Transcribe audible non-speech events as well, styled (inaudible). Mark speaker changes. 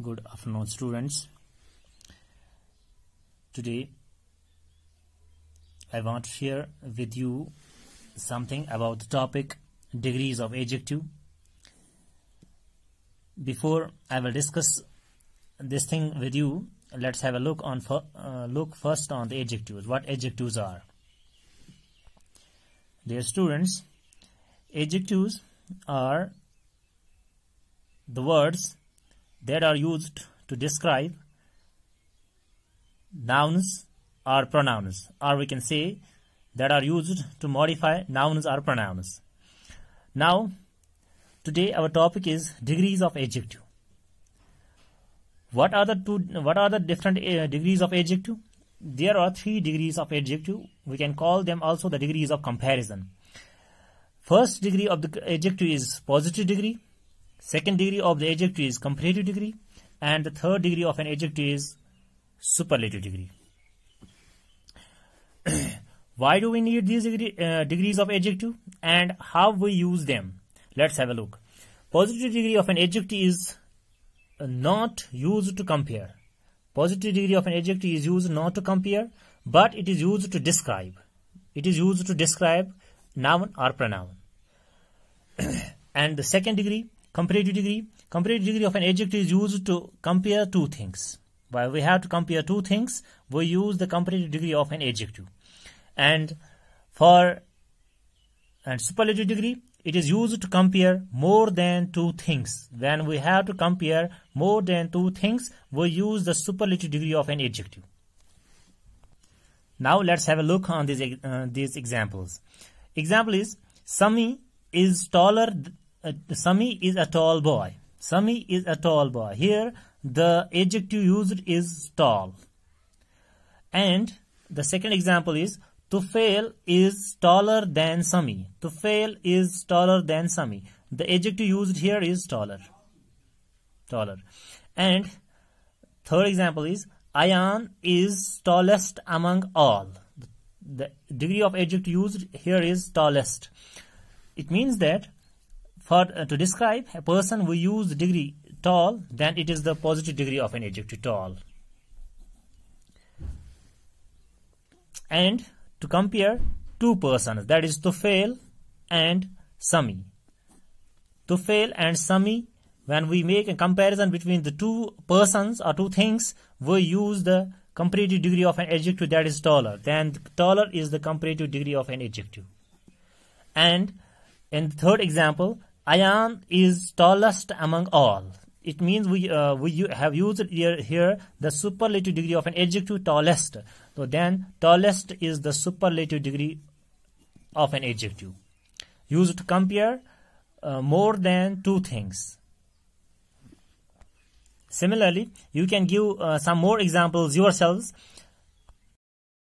Speaker 1: good afternoon students today I want to share with you something about the topic degrees of adjective before I will discuss this thing with you let's have a look on uh, look first on the adjectives what adjectives are dear students adjectives are the words that are used to describe nouns or pronouns or we can say that are used to modify nouns or pronouns. Now today our topic is degrees of adjective. What are the two what are the different uh, degrees of adjective? There are three degrees of adjective. We can call them also the degrees of comparison. First degree of the adjective is positive degree Second degree of the adjective is comparative degree and the third degree of an adjective is superlative degree. (clears throat) Why do we need these degree, uh, degrees of adjective and how we use them? Let's have a look. Positive degree of an adjective is not used to compare. Positive degree of an adjective is used not to compare, but it is used to describe. It is used to describe noun or pronoun. (clears throat) and the second degree Comparative degree. Comparative degree of an adjective is used to compare two things. While we have to compare two things, we use the comparative degree of an adjective. And for and superlative degree, it is used to compare more than two things. When we have to compare more than two things, we use the superlative degree of an adjective. Now let's have a look on these, uh, these examples. Example is, Sami is taller uh, Sami is a tall boy. Sami is a tall boy. Here, the adjective used is tall. And the second example is Tufail is taller than Sami. Tufail is taller than Sami. The adjective used here is taller. Taller. And third example is Ayan is tallest among all. The degree of adjective used here is tallest. It means that for uh, to describe a person we use degree tall, then it is the positive degree of an adjective tall. And to compare two persons, that is to fail and Sami. fail and Sami, when we make a comparison between the two persons or two things, we use the comparative degree of an adjective that is taller. Then taller is the comparative degree of an adjective. And in the third example, Ayan is tallest among all. It means we uh, we have used here, here the superlative degree of an adjective tallest. So then tallest is the superlative degree of an adjective. Used to compare uh, more than two things. Similarly, you can give uh, some more examples yourselves.